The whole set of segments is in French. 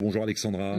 Bonjour Alexandra.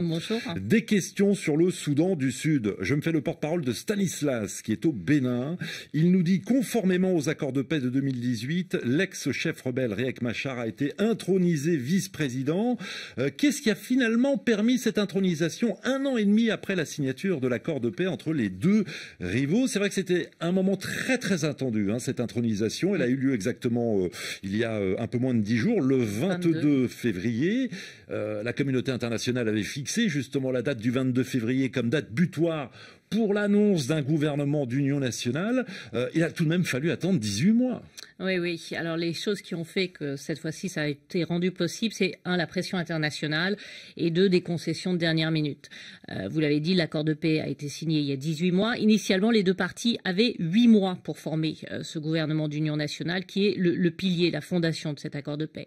Des questions sur le Soudan du Sud. Je me fais le porte-parole de Stanislas, qui est au Bénin. Il nous dit, conformément aux accords de paix de 2018, l'ex-chef rebelle Riek Machar a été intronisé vice-président. Euh, qu'est-ce qui a finalement permis cette intronisation un an et demi après la signature de l'accord de paix entre les deux rivaux C'est vrai que c'était un moment très très attendu, hein, cette intronisation. Elle a eu lieu exactement euh, il y a euh, un peu moins de dix jours, le 22, février. la communauté international avait fixé justement la date du 22 février comme date butoir pour l'annonce d'un gouvernement d'union nationale, euh, il a tout de même fallu attendre 18 mois. Oui, oui. Alors les choses qui ont fait que cette fois-ci ça a été rendu possible, c'est un, la pression internationale et deux, des concessions de dernière minute. Euh, vous l'avez dit, l'accord de paix a été signé il y a 18 mois. Initialement, les deux parties avaient 8 mois pour former euh, ce gouvernement d'union nationale qui est le, pilier, la fondation de cet accord de paix.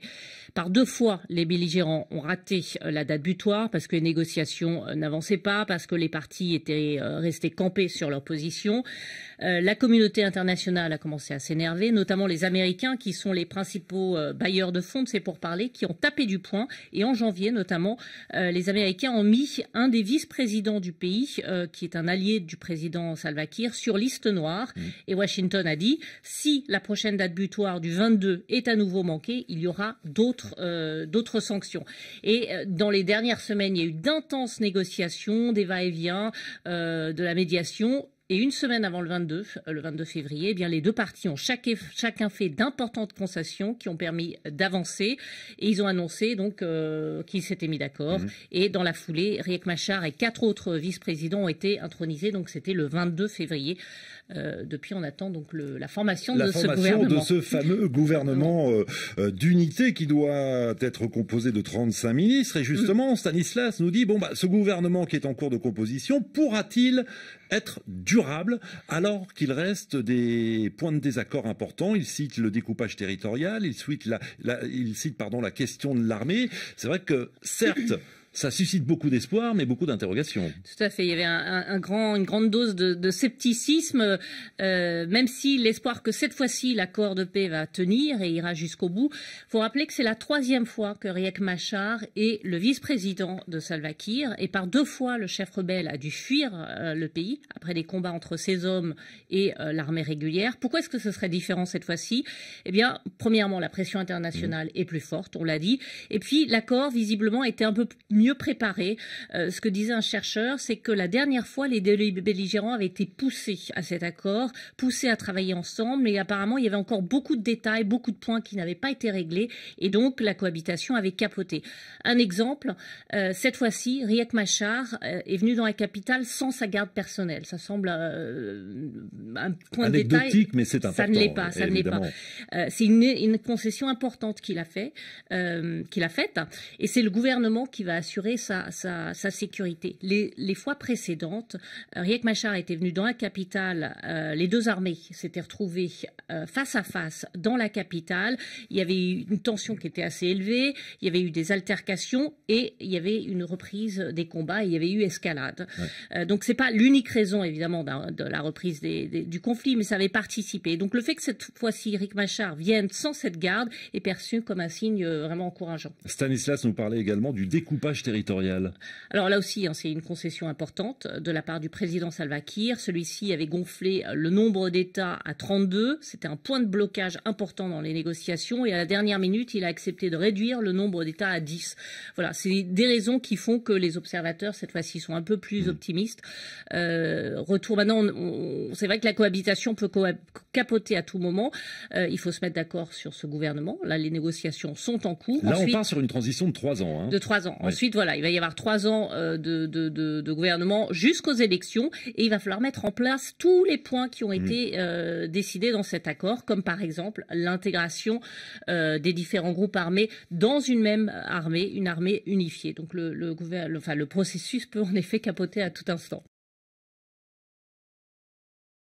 Par deux fois, les belligérants ont raté la date butoir parce que les négociations n'avançaient pas, parce que les parties étaient resté campés sur leur position. Euh, la communauté internationale a commencé à s'énerver, notamment les Américains, qui sont les principaux euh, bailleurs de fonds c'est pour parler, qui ont tapé du poing. Et en janvier, notamment, euh, les Américains ont mis un des vice-présidents du pays, qui est un allié du président Salva Kiir, sur liste noire. Mm. Et Washington a dit, si la prochaine date butoir du 22 est à nouveau manquée, il y aura d'autres d'autres sanctions. Et dans les dernières semaines, il y a eu d'intenses négociations, des va-et-vient de la médiation et une semaine avant le 22, euh, le 22 février, eh bien les deux parties ont chacun fait d'importantes concessions qui ont permis d'avancer. Et ils ont annoncé donc euh, qu'ils s'étaient mis d'accord. Mhm. Et dans la foulée, Riek Machar et quatre autres vice-présidents ont été intronisés. Donc c'était le 22 février. Euh, depuis, on attend donc la formation de ce gouvernement. de ce fameux gouvernement d'unité qui doit être composé de 35 ministres. Et justement, mm. Stanislas nous dit bon, bah, ce gouvernement qui est en cours de composition pourra-t-il être durable alors qu'il reste des points de désaccord importants. Il cite le découpage territorial, il cite la question de l'armée. C'est vrai que certes ça suscite beaucoup d'espoir, mais beaucoup d'interrogations. Tout à fait. Il y avait un, grand, une grande dose de, scepticisme, euh, même si l'espoir que cette fois-ci l'accord de paix va tenir et ira jusqu'au bout. Il faut rappeler que c'est la troisième fois que Riek Machar est le vice-président de Salva Kiir, et par deux fois le chef rebelle a dû fuir euh, le pays après des combats entre ses hommes et euh, l'armée régulière. Pourquoi est-ce que ce serait différent cette fois-ci Eh bien, premièrement, la pression internationale mmh. est plus forte, on l'a dit, et puis l'accord visiblement était un peu préparé. Euh, ce que disait un chercheur, c'est que la dernière fois, les belligérants avaient été poussés à cet accord, poussés à travailler ensemble, mais apparemment, il y avait encore beaucoup de détails, beaucoup de points qui n'avaient pas été réglés, et donc la cohabitation avait capoté. Un exemple, euh, cette fois-ci, Riek Machar euh, est venu dans la capitale sans sa garde personnelle. Ça semble un point de détail. mais c'est important. Ça ne l'est pas, ça ne l'est pas. c'est une, concession importante qu'il a fait, qu'il a faite, et c'est le gouvernement qui va assurer sa, sécurité. Les, fois précédentes, euh, Riek Machar était venu dans la capitale, euh, les deux armées s'étaient retrouvées euh, face à face dans la capitale. Il y avait eu une tension qui était assez élevée, il y avait eu des altercations et il y avait une reprise des combats il y avait eu escalade. Donc ce donc c'est pas l'unique raison évidemment de la reprise du conflit, mais ça avait participé. Donc le fait que cette fois-ci Riek Machar vienne sans cette garde est perçu comme un signe vraiment encourageant. Stanislas nous parlait également du découpage territorial Alors là aussi, hein, c'est une concession importante de la part du président Salva Kiir. Celui-ci avait gonflé euh, le nombre d'États à 32. C'était un point de blocage important dans les négociations. Et à la dernière minute, il a accepté de réduire le nombre d'États à 10. Voilà, c'est des raisons qui font que les observateurs, cette fois-ci, sont un peu plus hmm. optimistes. Euh, retour maintenant, c'est vrai que la cohabitation peut capoter à tout moment. Euh, il faut se mettre d'accord sur ce gouvernement. Là, les négociations sont en cours. Là, on part sur une transition de trois ans. Hein. De trois ans. Ensuite, voilà, il va y avoir trois ans euh, de, gouvernement jusqu'aux élections et il va falloir mettre en place tous les points qui ont mmh. été euh, décidés dans cet accord, comme par exemple l'intégration euh, des différents groupes armés dans une même armée, une armée unifiée. Donc le processus peut en effet capoter à tout instant.